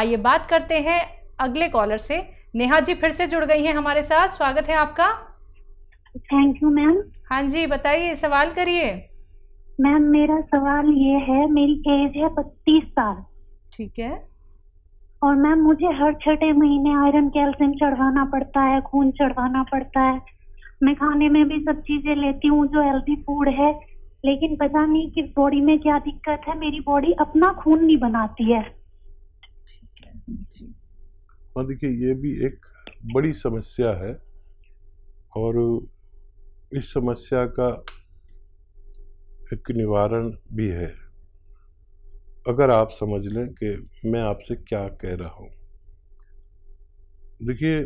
आइए बात करते हैं अगले कॉलर से नेहा जी फिर से जुड़ गई हैं हमारे साथ स्वागत है आपका थैंक यू मैम हाँ जी बताइए सवाल करिए मैम मेरा सवाल ये है मेरी एज है बत्तीस साल ठीक है और मैम मुझे हर छठे महीने आयरन कैल्शियम चढ़वाना पड़ता है खून चढ़वाना पड़ता है मैं खाने में भी सब चीजें लेती हूँ जो हेल्थी फूड है लेकिन पता नहीं किस बॉडी में क्या दिक्कत है मेरी बॉडी अपना खून नहीं बनाती है हाँ देखिए ये भी एक बड़ी समस्या है और इस समस्या का एक निवारण भी है अगर आप समझ लें कि मैं आपसे क्या कह रहा हूँ देखिए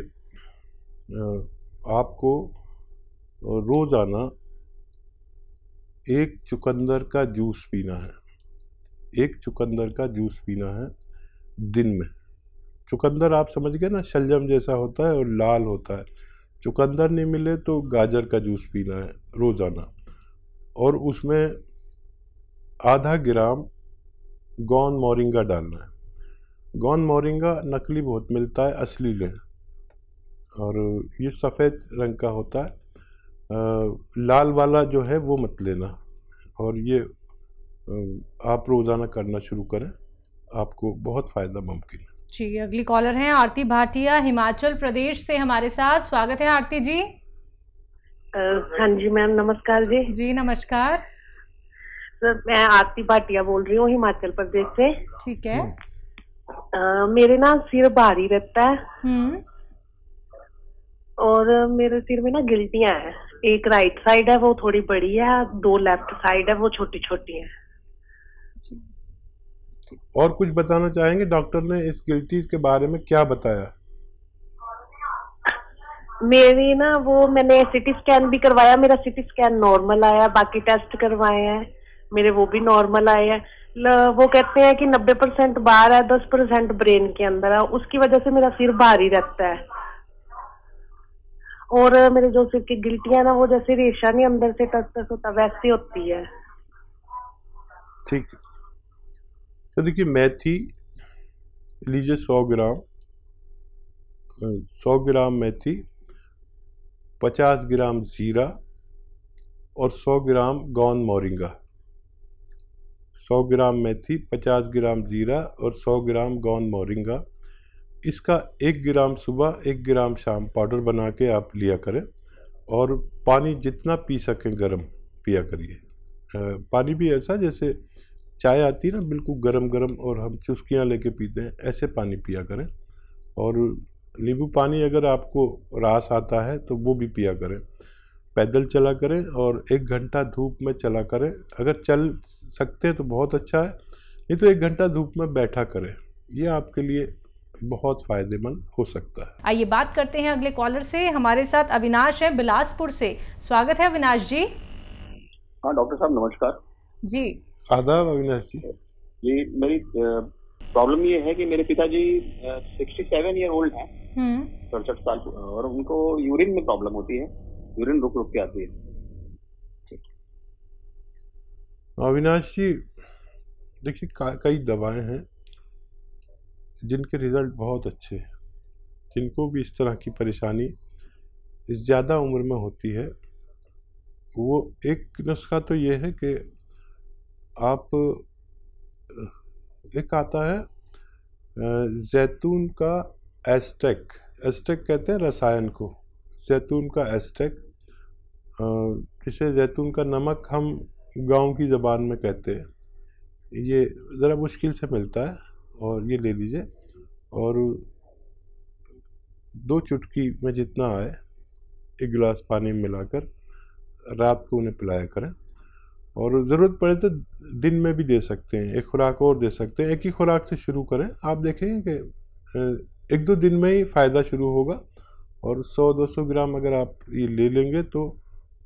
आपको रोज़ाना एक चुकंदर का जूस पीना है एक चुकंदर का जूस पीना है दिन में चुकंदर आप समझ गए ना शलजम जैसा होता है और लाल होता है चुकंदर नहीं मिले तो गाजर का जूस पीना है रोज़ाना और उसमें आधा ग्राम गौन मोरिंगा डालना है गौन मोरिंगा नकली बहुत मिलता है असली लें और ये सफ़ेद रंग का होता है आ, लाल वाला जो है वो मत लेना और ये आप रोज़ाना करना शुरू करें आपको बहुत फ़ायदा मुमकिन है जी अगली कॉलर हैं आरती भाटिया हिमाचल प्रदेश से हमारे साथ स्वागत है आरती जी हाँ जी मैम नमस्कार जी जी नमस्कार सर मैं आरती भाटिया बोल रही हूँ हिमाचल प्रदेश से ठीक है आ, हम्म। मेरे ना सिर भारी रहता है हम्म। और मेरे सिर में ना गिल्टियां हैं एक राइट साइड है वो थोड़ी बड़ी है दो लेफ्ट साइड है वो छोटी छोटी है और कुछ बताना चाहेंगे डॉक्टर ने इस गिल्टीज के बारे में क्या बताया मेरी ना वो मैंने सिटी स्कैन भी करवाया मेरा सिटी स्कैन नॉर्मल आया बाकी टेस्ट करवाए हैं मेरे वो भी नॉर्मल आए हैं वो कहते हैं कि 90 परसेंट बाहर है 10 परसेंट ब्रेन के अंदर है उसकी वजह से मेरा सिर भारी रहता है और मेरे जो सिर की गिल्टियां ना वो जैसे रेशा नहीं अंदर से टस टस होता वैसी होती है ठीक है तो देखिए मेथी लीजिए सौ ग्राम सौ ग्राम मेथी पचास ग्राम ज़ीरा और सौ ग्राम गौन मोरिंगा सौ ग्राम मेथी पचास ग्राम ज़ीरा और सौ ग्राम गौन मोरिंगा इसका एक ग्राम सुबह एक ग्राम शाम पाउडर बना के आप लिया करें और पानी जितना पी सकें गर्म पिया करिए पानी भी ऐसा जैसे चाय आती है ना बिल्कुल गरम गरम और हम चुस्कियाँ लेके पीते हैं ऐसे पानी पिया करें और नींबू पानी अगर आपको रास आता है तो वो भी पिया करें पैदल चला करें और एक घंटा धूप में चला करें अगर चल सकते हैं तो बहुत अच्छा है नहीं तो एक घंटा धूप में बैठा करें ये आपके लिए बहुत फायदेमंद हो सकता है आइए बात करते हैं अगले कॉलर से हमारे साथ अविनाश है बिलासपुर से स्वागत है अविनाश जी हाँ डॉक्टर साहब नमस्कार जी आदाब अविनाश जी जी मेरी प्रॉब्लम ये है कि मेरे पिताजी सिक्सटी सेवन ईयर ओल्ड है सड़सठ साल और उनको यूरिन में प्रॉब्लम होती है यूरिन रुक रुक के आती है अविनाश जी देखिए कई दवाएं हैं जिनके रिजल्ट बहुत अच्छे हैं जिनको भी इस तरह की परेशानी ज़्यादा उम्र में होती है वो एक नुस्खा तो ये है कि आप एक आता है जैतून का एस्टेक एस्टेक कहते हैं रसायन को जैतून का एस्टेक जिसे जैतून का नमक हम गांव की ज़बान में कहते हैं ये ज़रा मुश्किल से मिलता है और ये ले लीजिए और दो चुटकी में जितना आए एक गिलास पानी में मिलाकर रात को उन्हें पिलाया करें और ज़रूरत पड़े तो दिन में भी दे सकते हैं एक खुराक और दे सकते हैं एक ही खुराक से शुरू करें आप देखेंगे कि एक दो दिन में ही फ़ायदा शुरू होगा और 100-200 ग्राम अगर आप ये ले लेंगे तो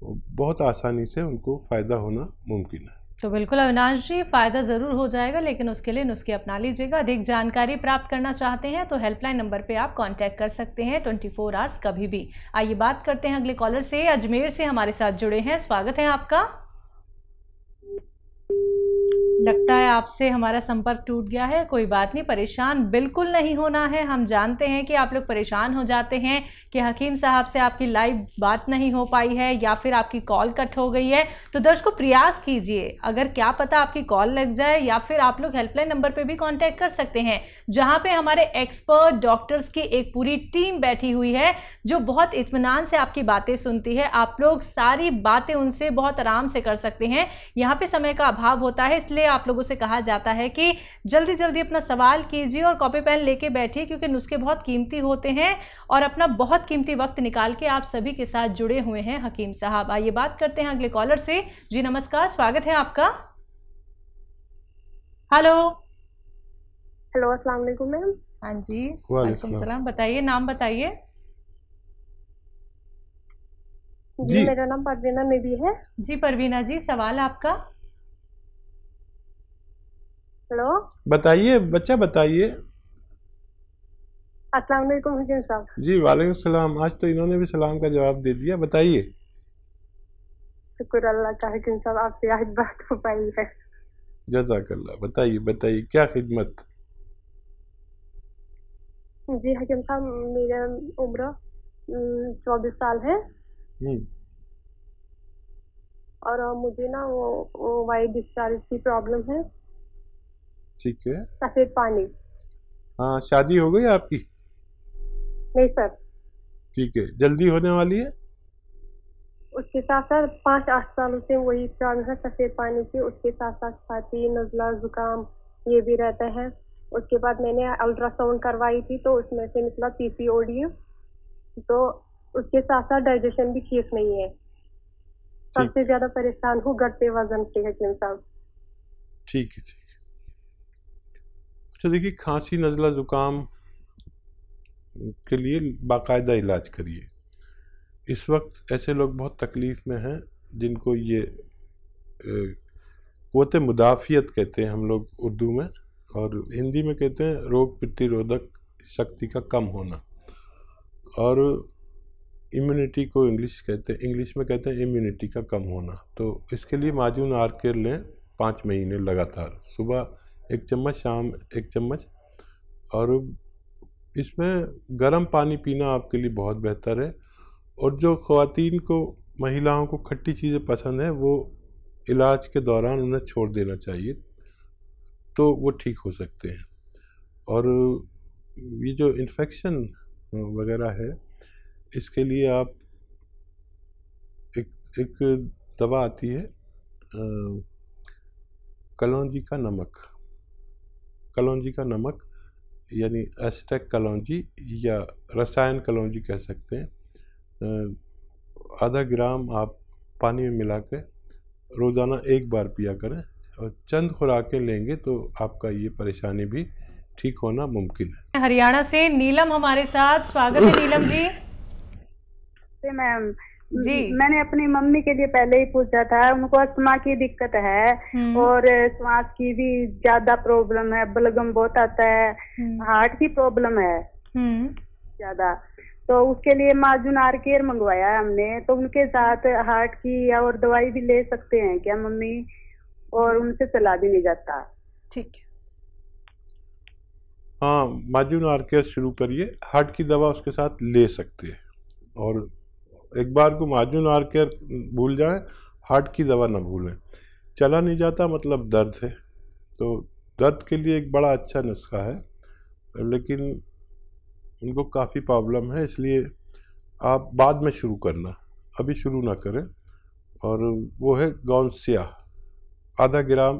बहुत आसानी से उनको फ़ायदा होना मुमकिन है तो बिल्कुल अविनाश जी फ़ायदा ज़रूर हो जाएगा लेकिन उसके लिए नुस्खे अपना लीजिएगा अधिक जानकारी प्राप्त करना चाहते हैं तो हेल्पलाइन नंबर पे आप कांटेक्ट कर सकते हैं 24 फोर आवर्स कभी भी आइए बात करते हैं अगले कॉलर से अजमेर से हमारे साथ जुड़े हैं स्वागत है आपका you लगता है आपसे हमारा संपर्क टूट गया है कोई बात नहीं परेशान बिल्कुल नहीं होना है हम जानते हैं कि आप लोग परेशान हो जाते हैं कि हकीम साहब से आपकी लाइव बात नहीं हो पाई है या फिर आपकी कॉल कट हो गई है तो दर्शकों प्रयास कीजिए अगर क्या पता आपकी कॉल लग जाए या फिर आप लोग हेल्पलाइन नंबर पर भी कॉन्टैक्ट कर सकते हैं जहाँ पर हमारे एक्सपर्ट डॉक्टर्स की एक पूरी टीम बैठी हुई है जो बहुत इतमान से आपकी बातें सुनती है आप लोग सारी बातें उनसे बहुत आराम से कर सकते हैं यहाँ पर समय का अभाव होता है इसलिए आप लोगों से कहा जाता है कि जल्दी जल्दी अपना सवाल कीजिए और कॉपी पेन लेके बैठिए क्योंकि नुस्खे बहुत कीमती होते हैं और अपना बहुत कीमती वक्त निकाल के आप सभी के साथ जुड़े हुए हैं हकीम साहब आइए बात करते हैं अगले कॉलर से जी नमस्कार स्वागत है आपका हेलो हेलो अस्सलाम वालेकुम मैम हाँ जी वालेकुम सलाम बताइए नाम बताइए जी जी मेरा नाम परवीना में है जी परवीना जी सवाल आपका हेलो बताइए बच्चा बताइए अस्सलाम वालेकुम साहब जी वालेकुम सलाम आज तो इन्होंने भी सलाम का जवाब दे दिया बताइए शुक्र अल्लाह का हकीम साहब आपसे आज बात हो पाई है जजाकल्ला बताइए बताइए क्या खिदमत जी हकीम साहब मेरा उम्र चौबीस साल है हम्म। और मुझे ना वो, वाइट डिस्चार्ज की प्रॉब्लम है ठीक है सफेद पानी हाँ शादी हो गई आपकी नहीं सर ठीक है जल्दी होने वाली है उसके साथ साथ पाँच आठ सालों से वही प्रॉब्लम है सफेद पानी की उसके साथ साथ छाती नजला जुकाम ये भी रहता है उसके बाद मैंने अल्ट्रासाउंड करवाई थी तो उसमें से निकला ओडियो तो उसके साथ साथ डाइजेशन भी ठीक नहीं है सबसे ज्यादा परेशान हूँ घटते वजन से हकीम साहब ठीक है अच्छा देखिए खांसी नज़ला ज़ुकाम के लिए बाकायदा इलाज करिए इस वक्त ऐसे लोग बहुत तकलीफ़ में हैं जिनको ये वत मुदाफ़ियत कहते हैं हम लोग उर्दू में और हिंदी में कहते हैं रोग प्रतिरोधक शक्ति का कम होना और इम्यूनिटी को इंग्लिश कहते हैं इंग्लिश में कहते हैं इम्यूनिटी का कम होना तो इसके लिए माजून आर केयर लें पाँच महीने लगातार सुबह एक चम्मच शाम एक चम्मच और इसमें गर्म पानी पीना आपके लिए बहुत बेहतर है और जो ख़वान को महिलाओं को खट्टी चीज़ें पसंद है वो इलाज के दौरान उन्हें छोड़ देना चाहिए तो वो ठीक हो सकते हैं और ये जो इन्फेक्शन वगैरह है इसके लिए आप एक एक दवा आती है कलौजी का नमक कलौजी का नमक यानी एस्टेक कलौजी या रसायन कलौजी कह सकते हैं आधा ग्राम आप पानी में मिला कर रोज़ाना एक बार पिया करें और चंद खुराकें लेंगे तो आपका ये परेशानी भी ठीक होना मुमकिन है हरियाणा से नीलम हमारे साथ स्वागत है नीलम जी मैम जी हम्म, मैंने अपनी मम्मी के लिए पहले ही पूछा था उनको अस्थमा की दिक्कत है हम्म। और श्वास की भी ज्यादा प्रॉब्लम है बलगम बहुत आता है हम्म। हार्ट की प्रॉब्लम है ज्यादा तो उसके लिए माजुन आर केयर मंगवाया हमने तो उनके साथ हार्ट की और दवाई भी ले सकते हैं क्या मम्मी और उनसे चला भी नहीं जाता ठीक है हाँ माजुन आर केयर शुरू करिए हार्ट की दवा उसके साथ ले सकते हैं और एक बार को माजून आर केयर भूल जाए हार्ट की दवा ना भूलें चला नहीं जाता मतलब दर्द है तो दर्द के लिए एक बड़ा अच्छा नुस्खा है लेकिन उनको काफ़ी प्रॉब्लम है इसलिए आप बाद में शुरू करना अभी शुरू ना करें और वो है गौंसिया आधा ग्राम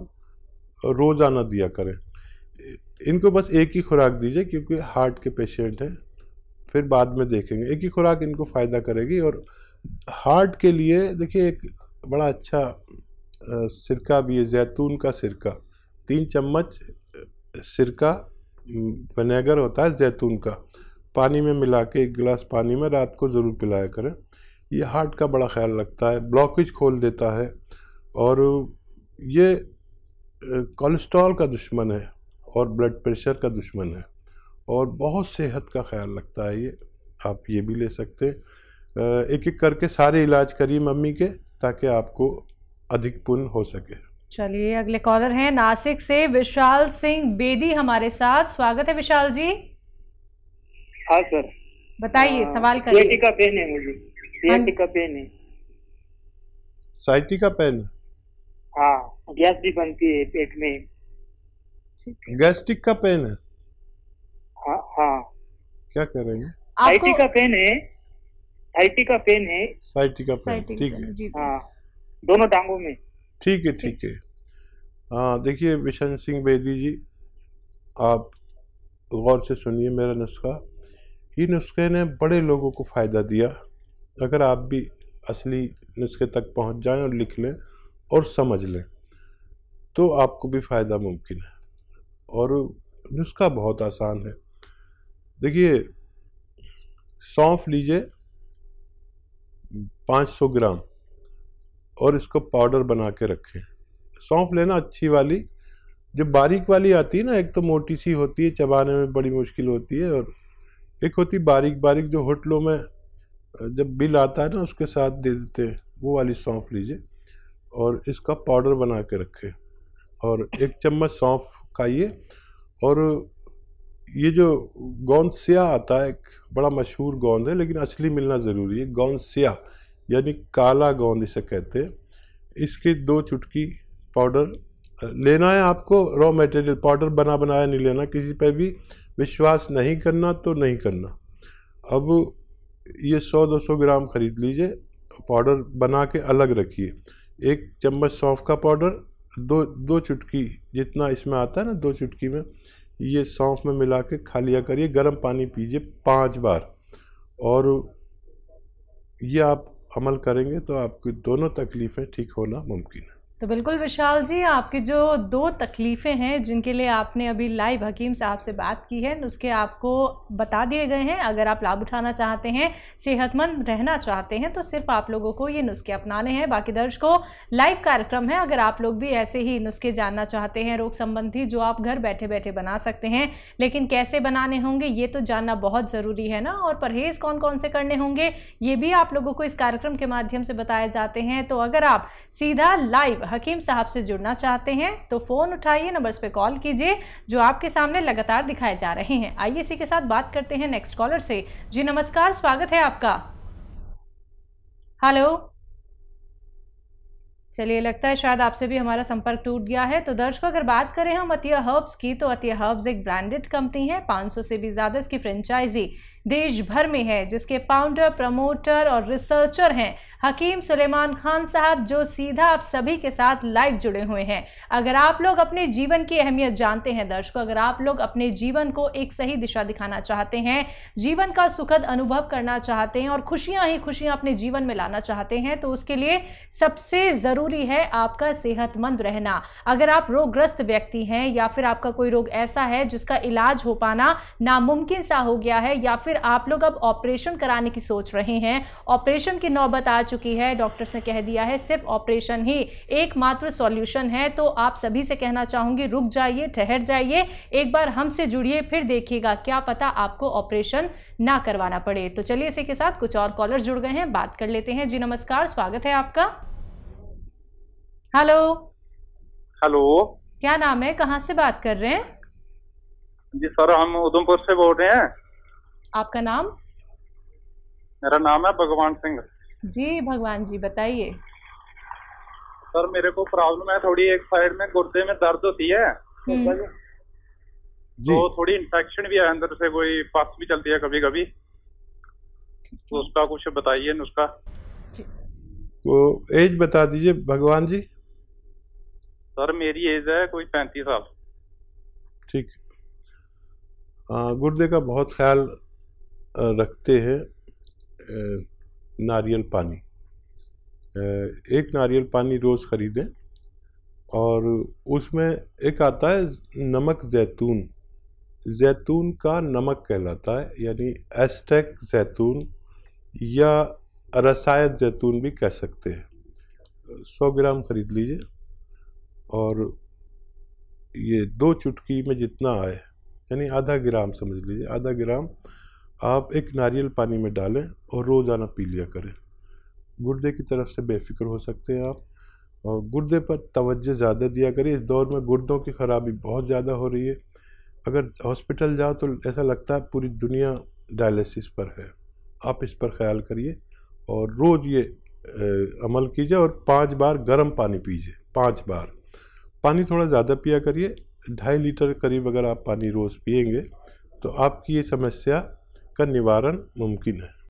रोज़ाना दिया करें इनको बस एक ही खुराक दीजिए क्योंकि हार्ट के पेशेंट हैं फिर बाद में देखेंगे एक ही खुराक इनको फ़ायदा करेगी और हार्ट के लिए देखिए एक बड़ा अच्छा सिरका भी है जैतून का सिरका तीन चम्मच सिरका वनेगर होता है जैतून का पानी में मिला के एक गिलास पानी में रात को ज़रूर पिलाया करें यह हार्ट का बड़ा ख्याल रखता है ब्लॉकेज खोल देता है और ये कोलेस्ट्रॉल का दुश्मन है और ब्लड प्रेशर का दुश्मन है और बहुत सेहत का ख्याल रखता है ये आप ये भी ले सकते हैं एक एक करके सारे इलाज करिए मम्मी के ताकि आपको अधिक पुण्य हो सके चलिए अगले कॉलर हैं नासिक से विशाल सिंह बेदी हमारे साथ स्वागत है विशाल जी हाँ सर बताइए सवाल करिए का पेन है मुझे हाँ का पेन है साइटी का पेन हाँ गैस भी बनती है पेट में गैस्ट्रिक का पेन है हाँ, हाँ क्या कह रहे हैं आईटी का पेन है आईटी का पेन है साइटी का पेन ठीक है दोनों टांगों में ठीक है ठीक है हाँ देखिए विशन सिंह बेदी जी आप गौर से सुनिए मेरा नुस्खा ये नुस्खे ने बड़े लोगों को फ़ायदा दिया अगर आप भी असली नुस्खे तक पहुंच जाएं और लिख लें और समझ लें तो आपको भी फ़ायदा मुमकिन है और नुस्खा बहुत आसान है देखिए सौंफ लीजिए 500 ग्राम और इसको पाउडर बना के रखें सौंफ लेना अच्छी वाली जो बारीक वाली आती है ना एक तो मोटी सी होती है चबाने में बड़ी मुश्किल होती है और एक होती बारीक बारीक जो होटलों में जब बिल आता है ना उसके साथ दे देते हैं वो वाली सौंफ लीजिए और इसका पाउडर बना के रखें और एक चम्मच सौंफ खाइए और ये जो गोंद स्याह आता है एक बड़ा मशहूर गोंद है लेकिन असली मिलना ज़रूरी है गोंद स्याह यानी काला गोंद इसे कहते हैं इसकी दो चुटकी पाउडर लेना है आपको रॉ मटेरियल पाउडर बना बनाया नहीं लेना किसी पर भी विश्वास नहीं करना तो नहीं करना अब ये 100-200 ग्राम ख़रीद लीजिए पाउडर बना के अलग रखिए एक चम्मच सौंफ का पाउडर दो दो चुटकी जितना इसमें आता है ना दो चुटकी में ये सौंफ में मिला के खा लिया करिए गर्म पानी पीजिए पाँच बार और ये आप अमल करेंगे तो आपकी दोनों तकलीफ़ें ठीक होना मुमकिन है तो बिल्कुल विशाल जी आपके जो दो तकलीफ़ें हैं जिनके लिए आपने अभी लाइव हकीम साहब से बात की है उसके आपको बता दिए गए हैं अगर आप लाभ उठाना चाहते हैं सेहतमंद रहना चाहते हैं तो सिर्फ आप लोगों को ये नुस्खे अपनाने हैं बाकी दर्शकों लाइव कार्यक्रम है अगर आप लोग भी ऐसे ही नुस्खे जानना चाहते हैं रोग संबंधी जो आप घर बैठे बैठे बना सकते हैं लेकिन कैसे बनाने होंगे ये तो जानना बहुत ज़रूरी है ना और परहेज़ कौन कौन से करने होंगे ये भी आप लोगों को इस कार्यक्रम के माध्यम से बताए जाते हैं तो अगर आप सीधा लाइव हकीम साहब से जुड़ना चाहते हैं तो फ़ोन उठाइए नंबर्स पे कॉल कीजिए जो आपके सामने लगातार दिखाए जा रहे हैं आइए इसी के साथ बात करते हैं नेक्स्ट कॉलर से जी नमस्कार स्वागत है आपका हेलो चलिए लगता है शायद आपसे भी हमारा संपर्क टूट गया है तो दर्शकों अगर बात करें हम अतिया हर्ब्स की तो अतिया हर्ब्स एक ब्रांडेड कंपनी है 500 से भी ज़्यादा इसकी फ्रेंचाइजी देश भर में है जिसके फाउंडर प्रमोटर और रिसर्चर हैं हकीम सुलेमान खान साहब जो सीधा आप सभी के साथ लाइव जुड़े हुए हैं अगर आप लोग अपने जीवन की अहमियत जानते हैं दर्शकों अगर आप लोग अपने जीवन को एक सही दिशा दिखाना चाहते हैं जीवन का सुखद अनुभव करना चाहते हैं और खुशियाँ ही खुशियाँ अपने जीवन में लाना चाहते हैं तो उसके लिए सबसे ज़रूरी है आपका सेहतमंद रहना अगर आप रोगग्रस्त व्यक्ति हैं या फिर आपका कोई रोग ऐसा है जिसका इलाज हो पाना नामुमकिन सा हो गया है या फिर फिर आप लोग अब ऑपरेशन कराने की सोच रहे हैं ऑपरेशन की नौबत आ चुकी है डॉक्टर्स ने कह दिया है सिर्फ ऑपरेशन ही एकमात्र सॉल्यूशन है तो आप सभी से कहना चाहूंगी रुक जाइए ठहर जाइए एक बार हमसे जुड़िए फिर देखिएगा क्या पता आपको ऑपरेशन ना करवाना पड़े तो चलिए इसी के साथ कुछ और कॉलर जुड़ गए हैं बात कर लेते हैं जी नमस्कार स्वागत है आपका हेलो हेलो क्या नाम है कहाँ से बात कर रहे हैं जी सर हम उधमपुर से बोल रहे हैं आपका नाम मेरा नाम है भगवान सिंह जी भगवान जी बताइए सर मेरे को प्रॉब्लम है थोड़ी एक साइड में गुर्दे में दर्द होती है हम्म। तो थोड़ी इन्फेक्शन भी है अंदर से कोई पस भी चलती है कभी कभी तो उसका कुछ बताइए नुस्खा तो एज बता दीजिए भगवान जी सर मेरी एज है कोई पैंतीस साल ठीक गुर्दे का बहुत ख्याल रखते हैं नारियल पानी एक नारियल पानी रोज़ ख़रीदें और उसमें एक आता है नमक जैतून जैतून का नमक कहलाता है यानी एस्टेक जैतून या रसायत जैतून भी कह सकते हैं सौ ग्राम ख़रीद लीजिए और ये दो चुटकी में जितना आए यानी आधा ग्राम समझ लीजिए आधा ग्राम आप एक नारियल पानी में डालें और रोज़ाना पी लिया करें गुर्दे की तरफ से बेफिक्र हो सकते हैं आप और गुर्दे पर तवज्जो ज़्यादा दिया करें इस दौर में गुर्दों की ख़राबी बहुत ज़्यादा हो रही है अगर हॉस्पिटल जाओ तो ऐसा लगता है पूरी दुनिया डायलिसिस पर है आप इस पर ख्याल करिए और रोज़ ये अमल कीजिए और पाँच बार गर्म पानी पीजिए पाँच बार पानी थोड़ा ज़्यादा पिया करिए ढाई लीटर करीब अगर आप पानी रोज़ पियेंगे तो आपकी ये समस्या का निवारण मुमकिन है